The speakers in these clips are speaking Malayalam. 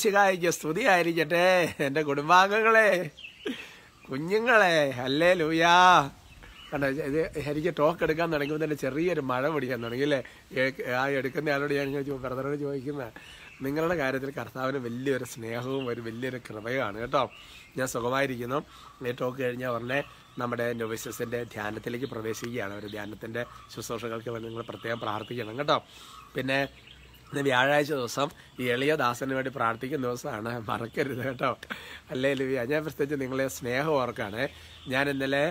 ശികായിക്ക് സ്തുതി ആയിരിക്കട്ടെ എൻ്റെ കുടുംബാംഗങ്ങളെ കുഞ്ഞുങ്ങളെ അല്ലേ ലൂയാ കണ്ടോ ഇത് എനിക്ക് ടോക്ക് എടുക്കാൻ തുടങ്ങുമ്പോൾ തന്നെ ചെറിയൊരു മഴ പിടിക്കാൻ തുടങ്ങി അല്ലേ ആ എടുക്കുന്ന ആളോട് ഞാൻ ബ്രദറോട് ചോദിക്കുന്നത് നിങ്ങളുടെ കാര്യത്തിൽ കർത്താവിന് വലിയൊരു സ്നേഹവും ഒരു വലിയൊരു കൃപയുമാണ് കേട്ടോ ഞാൻ സുഖമായിരിക്കുന്നു ഈ ടോക്ക് കഴിഞ്ഞാൽ ഉടനെ നമ്മുടെ നൊവിസസിൻ്റെ ധ്യാനത്തിലേക്ക് പ്രവേശിക്കുകയാണ് ഒരു ധ്യാനത്തിൻ്റെ ശുശ്രൂഷകൾക്ക് നിങ്ങൾ പ്രത്യേകം പ്രാർത്ഥിക്കണം കേട്ടോ പിന്നെ ഇന്ന് വ്യാഴാഴ്ച ദിവസം എളിയ ദാസന് വേണ്ടി പ്രാർത്ഥിക്കുന്ന ദിവസമാണ് മറക്കരുത് കേട്ടോ അല്ലേ ലിവിയ ഞാൻ പ്രത്യേകിച്ച് നിങ്ങളെ സ്നേഹം ഓർക്കാണ് ഞാൻ ഇന്നലെ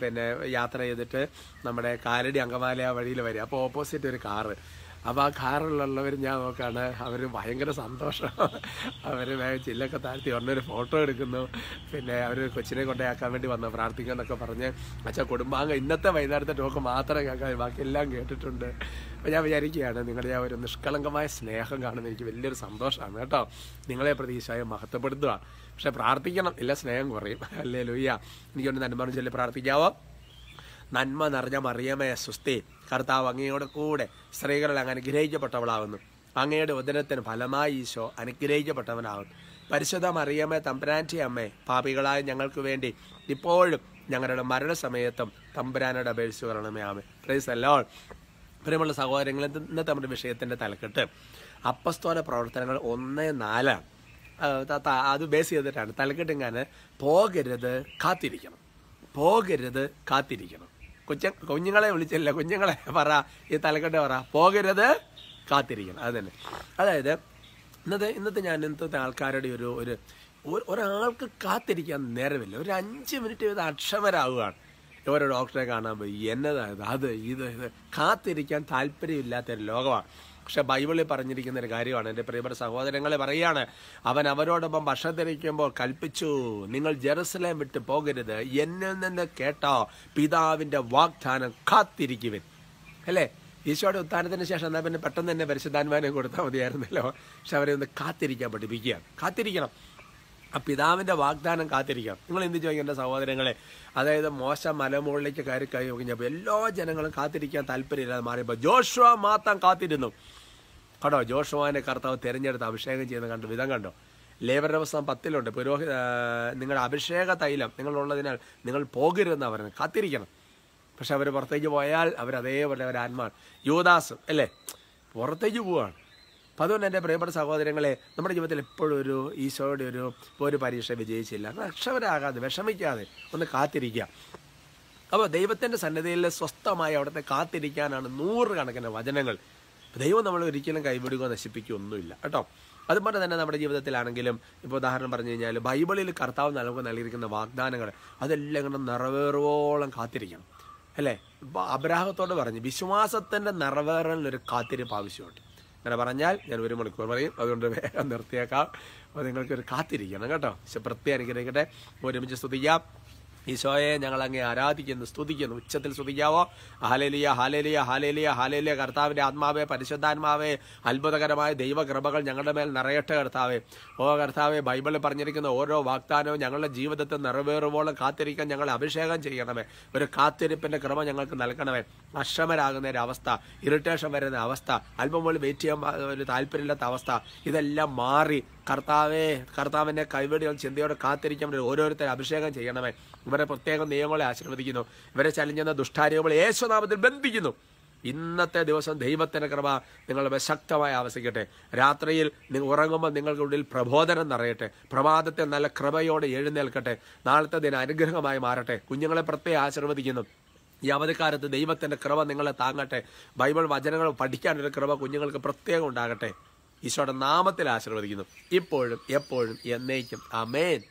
പിന്നെ യാത്ര ചെയ്തിട്ട് നമ്മുടെ കാലടി അങ്കമാലയ വഴിയിൽ വരിക അപ്പോൾ ഓപ്പോസിറ്റ് ഒരു കാറ് അപ്പോൾ ആ കാറിലുള്ളവർ ഞാൻ നോക്കുകയാണ് അവർ ഭയങ്കര സന്തോഷം അവർ ചില്ലൊക്കെ താഴ്ത്തി ഉടനൊരു ഫോട്ടോ എടുക്കുന്നു പിന്നെ അവർ കൊച്ചിനെ കൊണ്ടയാക്കാൻ വേണ്ടി വന്ന പ്രാർത്ഥിക്കുക എന്നൊക്കെ പറഞ്ഞ് അച്ഛാ കുടുംബാംഗം ഇന്നത്തെ വൈകുന്നേരത്തെ ടോക്ക് മാത്രമേ കേൾക്കാൻ ബാക്കിയെല്ലാം കേട്ടിട്ടുണ്ട് അപ്പോൾ ഞാൻ വിചാരിക്കുകയാണ് നിങ്ങളുടെ ആ ഒരു നിഷ്കളങ്കമായ സ്നേഹം കാണുന്ന എനിക്ക് വലിയൊരു സന്തോഷമാണ് കേട്ടോ നിങ്ങളെ പ്രതീക്ഷയെ മഹത്വപ്പെടുത്തുക പക്ഷെ പ്രാർത്ഥിക്കണം ഇല്ല സ്നേഹം കുറയും അല്ലേ ലൊയ്യ എനിക്കൊന്ന് നന്മാർ ചൊല്ലി പ്രാർത്ഥിക്കാവോ നന്മ നിറഞ്ഞ മറിയമേ സുസ്ഥി കർത്താവ് അങ്ങയോട് കൂടെ സ്ത്രീകളിൽ അങ്ങ് അനുഗ്രഹിക്കപ്പെട്ടവളാകുന്നു അങ്ങയുടെ ഉദരത്തിന് ഫലമായി ഈശോ അനുഗ്രഹിക്കപ്പെട്ടവനാകുന്നു പരിശുദ്ധ മറിയമ്മേ തമ്പുരാൻ്റെ അമ്മേ പാപികളായ ഞങ്ങൾക്ക് വേണ്ടി ഇപ്പോഴും ഞങ്ങളുടെ മരണസമയത്തും തമ്പുരാനോട് അപേക്ഷിച്ച് വരണമേ ആമേ പ്രൈസ് അല്ലോൾ പ്രിയമുള്ള സഹോദരങ്ങൾ ഇന്നത്തെ നമ്മുടെ വിഷയത്തിൻ്റെ തലക്കെട്ട് അപ്പസ്തോല പ്രവർത്തനങ്ങൾ ഒന്ന് നാലാണ് അത് ബേസ് ചെയ്തിട്ടാണ് തലക്കെട്ടും പോകരുത് കാത്തിരിക്കണം പോകരുത് കാത്തിരിക്കണം കൊച്ച കുഞ്ഞുങ്ങളെ വിളിച്ചല്ല കുഞ്ഞുങ്ങളെ പറ ഈ തലക്കെട്ട് പറ പോകരുത് കാത്തിരിക്കണം അത് തന്നെ അതായത് ഇന്നത്തെ ഇന്നത്തെ ഞാൻ ഇന്നത്തെ ആൾക്കാരുടെ ഒരു ഒരു ഒരാൾക്ക് കാത്തിരിക്കാൻ നേരമില്ല ഒരു അഞ്ച് മിനിറ്റ് ഇത് അക്ഷമരാകുകയാണ് ഓരോ ഡോക്ടറെ കാണാൻ പോയി എന്നതായത് അത് ഇത് കാത്തിരിക്കാൻ താല്പര്യമില്ലാത്തൊരു ലോകമാണ് പക്ഷെ ബൈബിളിൽ പറഞ്ഞിരിക്കുന്ന ഒരു കാര്യമാണ് എൻ്റെ പ്രിയപ്പെട്ട സഹോദരങ്ങളെ പറയുകയാണ് അവൻ അവരോടൊപ്പം ധരിക്കുമ്പോൾ കൽപ്പിച്ചു നിങ്ങൾ ജെറുസലേം വിട്ട് പോകരുത് എന്നിൽ നിന്ന് കേട്ടോ പിതാവിൻ്റെ വാഗ്ദാനം കാത്തിരിക്കുവൻ അല്ലേ ഈശോയുടെ ഉത്ഥാനത്തിന് ശേഷം എന്നാൽ പിന്നെ പെട്ടെന്ന് തന്നെ പരിശുദ്ധാൻമാനം കൊടുത്താൽ മതിയായിരുന്നല്ലോ പക്ഷെ അവരെ ഒന്ന് കാത്തിരിക്കാൻ പഠിപ്പിക്കുക കാത്തിരിക്കണം ആ പിതാവിൻ്റെ വാഗ്ദാനം കാത്തിരിക്കാം നിങ്ങൾ എന്ത് ചോദിക്കും എൻ്റെ സഹോദരങ്ങളെ അതായത് മോശ മലമുകളിലേക്ക് കയറി കഴിഞ്ഞപ്പോൾ എല്ലാ ജനങ്ങളും കാത്തിരിക്കാൻ താല്പര്യമില്ലാതെ മാറിയപ്പോൾ ജോഷുവ മാത്രം കാത്തിരുന്നു കണ്ടോ ജോഷുവാനെ കർത്താവ് തിരഞ്ഞെടുത്ത് അഭിഷേകം ചെയ്യുന്ന കണ്ടു വിധം കണ്ടോ ലേബർ അവസ്ഥ പത്തിലുണ്ട് പുരോഹി നിങ്ങളുടെ അഭിഷേക തൈലം നിങ്ങളുള്ളതിനാൽ നിങ്ങൾ പോകരുതെന്ന് അവർ കാത്തിരിക്കണം പക്ഷെ അവർ പുറത്തേക്ക് പോയാൽ അവർ അതേപോലെ അവർ ആത്മാ യുവദാസ് അല്ലേ പുറത്തേക്ക് പോവാണ് അപ്പോൾ അതുകൊണ്ട് എൻ്റെ പ്രിയപ്പെട്ട സഹോദരങ്ങളെ നമ്മുടെ ജീവിതത്തിൽ എപ്പോഴും ഒരു ഈശോയുടെ ഒരു ഒരു പരീക്ഷ വിജയിച്ചില്ല രക്ഷവരാകാതെ വിഷമിക്കാതെ ഒന്ന് കാത്തിരിക്കുക അപ്പോൾ ദൈവത്തിൻ്റെ സന്നദ്ധയിൽ സ്വസ്ഥമായി അവിടുത്തെ കാത്തിരിക്കാനാണ് നൂറുകണക്കിന് വചനങ്ങൾ ദൈവം നമ്മൾ ഒരിക്കലും കൈവിടുകയോ നശിപ്പിക്കുകയൊന്നുമില്ല ഒന്നുമില്ല കേട്ടോ അതുപോലെ തന്നെ നമ്മുടെ ജീവിതത്തിലാണെങ്കിലും ഇപ്പോൾ ഉദാഹരണം പറഞ്ഞു കഴിഞ്ഞാൽ ബൈബിളിൽ കർത്താവ് നൽകുക നൽകിയിരിക്കുന്ന വാഗ്ദാനങ്ങൾ അതെല്ലാം കൂടെ നിറവേറുവോളം കാത്തിരിക്കണം അല്ലേ ഇപ്പോൾ അബ്രാഹത്തോട് പറഞ്ഞു വിശ്വാസത്തിൻ്റെ നിറവേറലിനൊരു കാത്തിരിപ്പ് ആവശ്യമുണ്ട് അങ്ങനെ പറഞ്ഞാൽ ഞാൻ ഒരു മണിക്കൂർ പറയും അതുകൊണ്ട് വേഗം നിർത്തിയേക്കാം അപ്പോൾ നിങ്ങൾക്കൊരു കാത്തിരിക്കണം കേട്ടോ പക്ഷെ പ്രത്യേകം അനുഗ്രഹിക്കട്ടെ ഒരുമിച്ച് സ്തുതിക്കാം ഈശോയെ ഞങ്ങൾ അങ്ങേ ആരാധിക്കുന്നു സ്തുതിക്കുന്നു ഉച്ചത്തിൽ സ്തുതിക്കാവോ ഹാലേലിയ ഹാലേലിയ ഹാലേലിയ ഹാലേലിയ കർത്താവിൻ്റെ ആത്മാവേ പരിശുദ്ധാത്മാവേ അത്ഭുതകരമായ ദൈവകൃപകൾ ഞങ്ങളുടെ മേൽ നിറയട്ടെ കർത്താവേ ഓ കർത്താവെ ബൈബിളിൽ പറഞ്ഞിരിക്കുന്ന ഓരോ വാഗ്ദാനവും ഞങ്ങളുടെ ജീവിതത്തിൽ നിറവേറുവോളം കാത്തിരിക്കാൻ ഞങ്ങൾ അഭിഷേകം ചെയ്യണമേ ഒരു കാത്തിരിപ്പിൻ്റെ ക്രമം ഞങ്ങൾക്ക് നൽകണമേ അക്ഷമരാകുന്ന ഒരു അവസ്ഥ ഇറിറ്റേഷൻ വരുന്ന അവസ്ഥ അല്പം പോലും വെയിറ്റ് ചെയ്യാൻ ഒരു താല്പര്യമില്ലാത്ത അവസ്ഥ ഇതെല്ലാം മാറി കർത്താവേ കർത്താവിൻ്റെ കൈവടികൾ ചിന്തയോടെ കാത്തിരിക്കാൻ ഓരോരുത്തരെ അഭിഷേകം ചെയ്യണമേ ഇവർ ഇവരെ പ്രത്യേക നിയമങ്ങളെ ആശീർവദിക്കുന്നു ഇവരെ ചെയ്യുന്ന ദുഷ്ടാരൂപങ്ങളെ യേശുനാമത്തിൽ ബന്ധിക്കുന്നു ഇന്നത്തെ ദിവസം ദൈവത്തിന് കൃപ നിങ്ങളുടെ ശക്തമായി ആവശ്യിക്കട്ടെ രാത്രിയിൽ നിങ്ങൾ ഉറങ്ങുമ്പോൾ നിങ്ങൾക്ക് ഉള്ളിൽ പ്രബോധനം നിറയട്ടെ പ്രഭാതത്തെ നല്ല കൃപയോടെ എഴുന്നേൽക്കട്ടെ നാളത്തെ ദിന അനുഗ്രഹമായി മാറട്ടെ കുഞ്ഞുങ്ങളെ പ്രത്യേകം ആശീർവദിക്കുന്നു ഈ അവധിക്കാലത്ത് ദൈവത്തിൻ്റെ കൃപ നിങ്ങളെ താങ്ങട്ടെ ബൈബിൾ വചനങ്ങൾ പഠിക്കാനൊരു ക്രമ കുഞ്ഞുങ്ങൾക്ക് പ്രത്യേകം ഉണ്ടാകട്ടെ ഈശോയുടെ നാമത്തിൽ ആശീർവദിക്കുന്നു ഇപ്പോഴും എപ്പോഴും എന്നേക്കും അമേൻ